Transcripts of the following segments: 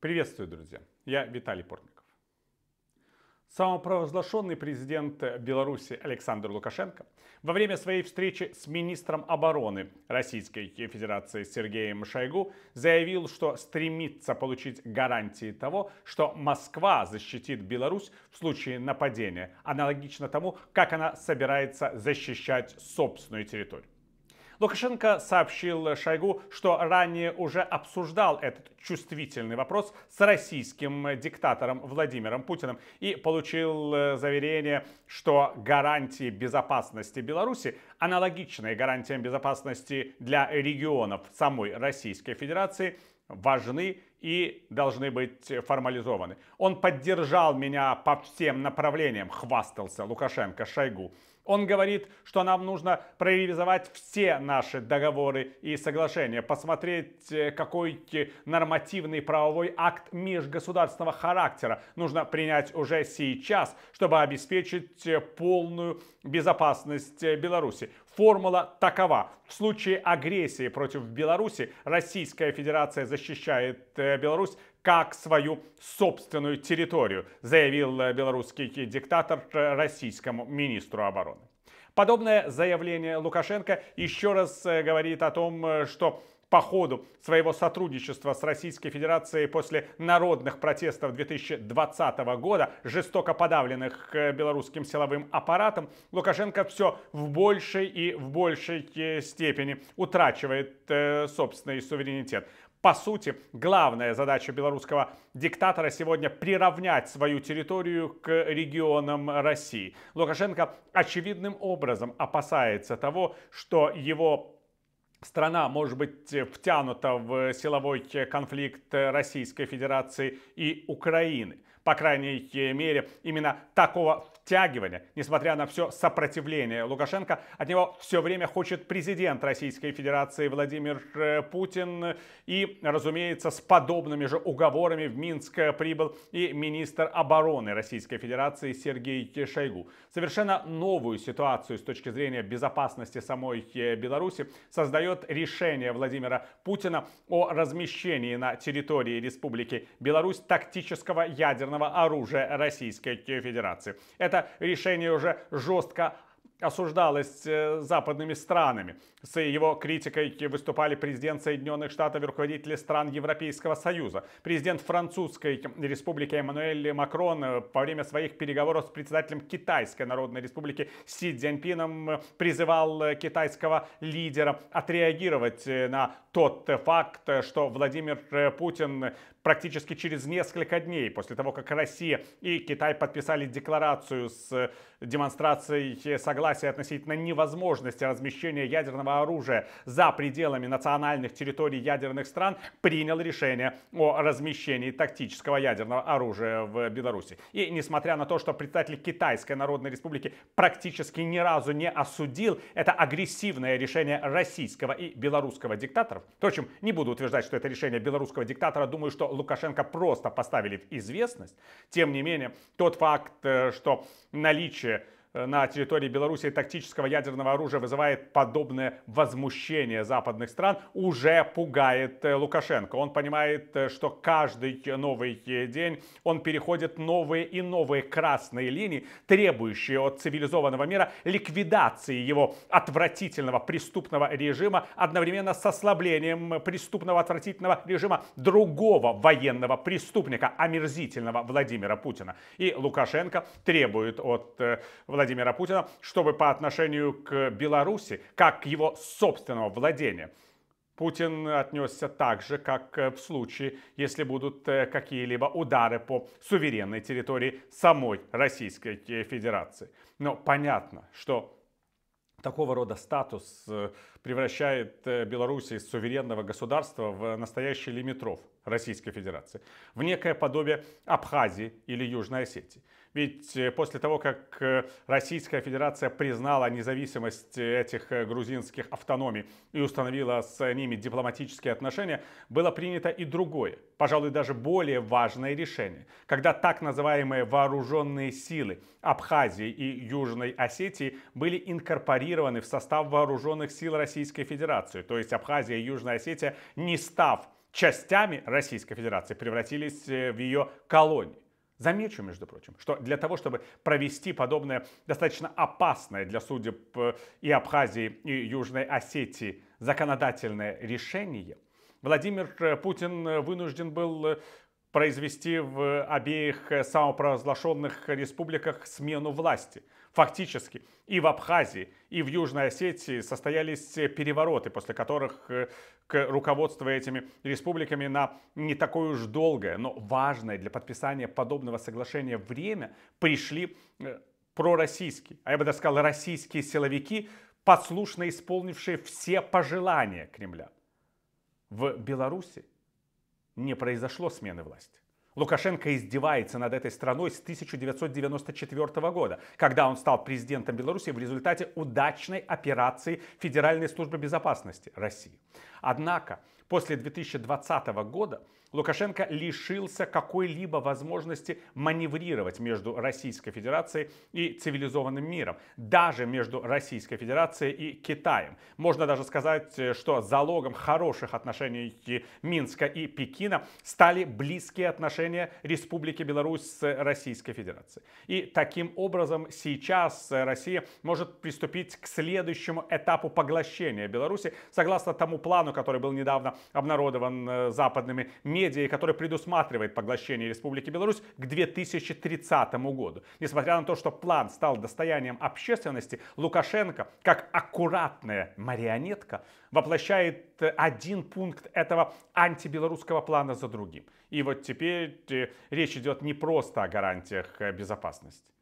Приветствую, друзья. Я Виталий Портников. Самопровозглашенный президент Беларуси Александр Лукашенко во время своей встречи с министром обороны Российской Федерации Сергеем Шойгу заявил, что стремится получить гарантии того, что Москва защитит Беларусь в случае нападения, аналогично тому, как она собирается защищать собственную территорию. Лукашенко сообщил Шойгу, что ранее уже обсуждал этот чувствительный вопрос с российским диктатором Владимиром Путиным и получил э, заверение, что гарантии безопасности Беларуси аналогичные гарантиям безопасности для регионов самой Российской Федерации важны и должны быть формализованы. Он поддержал меня по всем направлениям, хвастался Лукашенко Шойгу. Он говорит, что нам нужно проревизовать все наши договоры и соглашения, посмотреть, э, какой э, нормативный правовой акт межгосударственного характера нужно принять уже сейчас, чтобы обеспечить э, полную безопасность Беларуси. Формула такова. В случае агрессии против Беларуси Российская Федерация защищает Э, Беларусь как свою собственную территорию, заявил э, белорусский диктатор российскому министру обороны. Подобное заявление Лукашенко еще раз э, говорит о том, что по ходу своего сотрудничества с Российской Федерацией после народных протестов 2020 года, жестоко подавленных э, белорусским силовым аппаратом, Лукашенко все в большей и в большей э, степени утрачивает э, собственный суверенитет. По сути, главная задача белорусского диктатора сегодня приравнять свою территорию к регионам России. Лукашенко очевидным образом опасается того, что его страна может быть э, втянута в силовой э, конфликт э, Российской Федерации и Украины по крайней мере, именно такого втягивания. Несмотря на все сопротивление Лукашенко, от него все время хочет президент Российской Федерации Владимир э, Путин. И, разумеется, с подобными же уговорами в Минск э, прибыл и министр обороны Российской Федерации Сергей Шойгу. Совершенно новую ситуацию с точки зрения безопасности самой э, Беларуси создает решение Владимира Путина о размещении на территории Республики Беларусь тактического ядерного ядерного оружия Российской Федерации. Это решение уже жестко осуждалось э, западными странами. С его критикой выступали президент Соединенных Штатов и руководители стран Европейского Союза. Президент Французской Республики Эммануэль Макрон э, во время своих переговоров с председателем Китайской Народной Республики Си Цзиньпином э, призывал китайского лидера отреагировать на тот факт, что Владимир Путин практически через несколько дней после того, как Россия и Китай подписали декларацию с демонстрацией согласия согласия относительно невозможности размещения ядерного оружия за пределами национальных территорий ядерных стран, принял решение о размещении тактического ядерного оружия в Беларуси. И несмотря на то, что представитель Китайской Народной Республики практически ни разу не осудил это агрессивное решение российского и белорусского диктаторов, впрочем, не буду утверждать, что это решение белорусского диктатора, думаю, что Лукашенко просто поставили в известность, тем не менее, тот факт, э, что наличие Э, на территории Беларуси тактического ядерного оружия вызывает подобное возмущение западных стран, уже пугает э, Лукашенко. Он понимает, э, что каждый новый день он переходит новые и новые красные линии, требующие от цивилизованного мира ликвидации его отвратительного преступного режима, одновременно с ослаблением преступного отвратительного режима другого военного преступника, омерзительного Владимира Путина. И Лукашенко требует от Владимира Владимира Путина, чтобы по отношению к Беларуси, как к его собственного владения. Путин отнесся так же, как э, в случае, если будут э, какие-либо удары по суверенной территории самой Российской э, Федерации. Но понятно, что такого рода статус превращает э, Беларусь из суверенного государства в настоящий лимитров Российской Федерации, в некое подобие Абхазии или Южной Осетии. Ведь э, после того, как э, Российская Федерация признала независимость этих грузинских автономий и установила с ними дипломатические отношения, было принято и другое, пожалуй, даже более важное решение, когда так называемые вооруженные силы Абхазии и Южной Осетии были инкорпорированы в состав вооруженных сил России Российской Федерации, То есть Абхазия и Южная Осетия, не став частями Российской Федерации, превратились э, в ее колонии. Замечу, между прочим, что для того, чтобы провести подобное достаточно опасное для судеб э, и Абхазии, и Южной Осетии законодательное решение, Владимир э, Путин вынужден был произвести в обеих самопровозглашенных республиках смену власти – Фактически и в Абхазии, и в Южной Осетии состоялись э, перевороты, после которых э, к руководству этими республиками на не такое уж долгое, но важное для подписания подобного соглашения время пришли э, пророссийские, а я бы даже сказал, российские силовики, послушно исполнившие все пожелания Кремля. В Беларуси не произошло смены власти. Лукашенко издевается над этой страной с 1994 года, когда он стал президентом Беларуси в результате удачной операции Федеральной службы безопасности России. Однако После 2020 года Лукашенко лишился какой-либо возможности маневрировать между Российской Федерацией и цивилизованным миром, даже между Российской Федерацией и Китаем. Можно даже сказать, э, что залогом хороших отношений Минска и Пекина стали близкие отношения Республики Беларусь с Российской Федерацией. И таким образом сейчас Россия может приступить к следующему этапу поглощения Беларуси, согласно тому плану, который был недавно обнародован э, западными медиа, который предусматривает поглощение Республики Беларусь к 2030 году. Несмотря на то, что план стал достоянием общественности, Лукашенко, как аккуратная марионетка, воплощает э, один пункт этого антибелорусского плана за другим. И вот теперь э, речь идет не просто о гарантиях безопасности,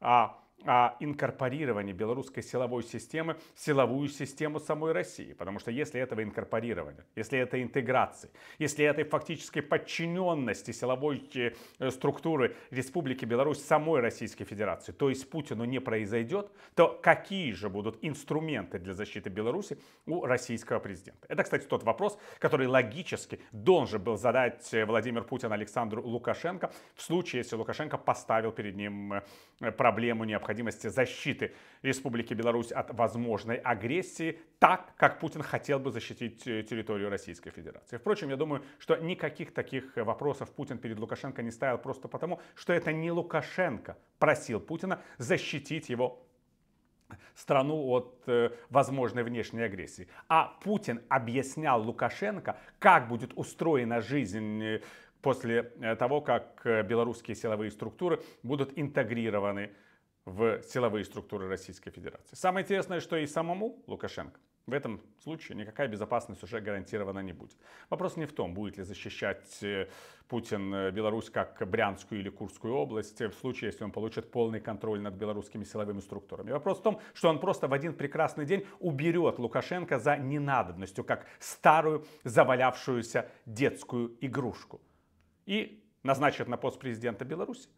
а а, инкорпорирование белорусской силовой системы в силовую систему самой России. Потому что если этого инкорпорирования, если этой интеграции, если этой фактической подчиненности силовой э, структуры Республики Беларусь самой Российской Федерации, то есть Путину не произойдет, то какие же будут инструменты для защиты Беларуси у российского президента? Это, кстати, тот вопрос, который логически должен был задать э, Владимир Путин Александру Лукашенко в случае, если Лукашенко поставил перед ним э, проблему необходимости необходимости защиты Республики Беларусь от возможной агрессии так, как Путин хотел бы защитить э, территорию Российской Федерации. Впрочем, я думаю, что никаких таких вопросов Путин перед Лукашенко не ставил просто потому, что это не Лукашенко просил Путина защитить его страну от э, возможной внешней агрессии. А Путин объяснял Лукашенко, как будет устроена жизнь э, после э, того, как белорусские силовые структуры будут интегрированы в силовые структуры Российской Федерации. Самое интересное, что и самому Лукашенко в этом случае никакая безопасность уже гарантирована не будет. Вопрос не в том, будет ли защищать э, Путин э, Беларусь как Брянскую или Курскую область э, в случае, если он получит полный контроль над белорусскими силовыми структурами. Вопрос в том, что он просто в один прекрасный день уберет Лукашенко за ненадобностью, как старую завалявшуюся детскую игрушку. И назначит на пост президента Беларуси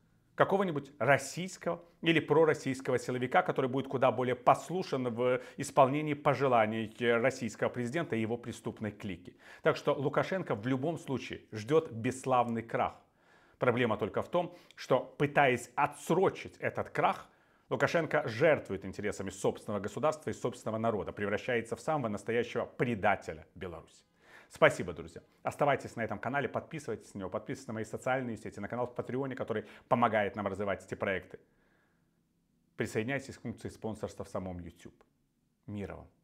какого-нибудь российского или пророссийского силовика, который будет куда более послушен в исполнении пожеланий российского президента и его преступной клики. Так что Лукашенко в любом случае ждет бесславный крах. Проблема только в том, что пытаясь отсрочить этот крах, Лукашенко жертвует интересами собственного государства и собственного народа, превращается в самого настоящего предателя Беларуси. Спасибо, друзья. Оставайтесь на этом канале, подписывайтесь на него, подписывайтесь на мои социальные сети, на канал в Патреоне, который помогает нам развивать эти проекты. Присоединяйтесь к функции спонсорства в самом YouTube. Мира вам!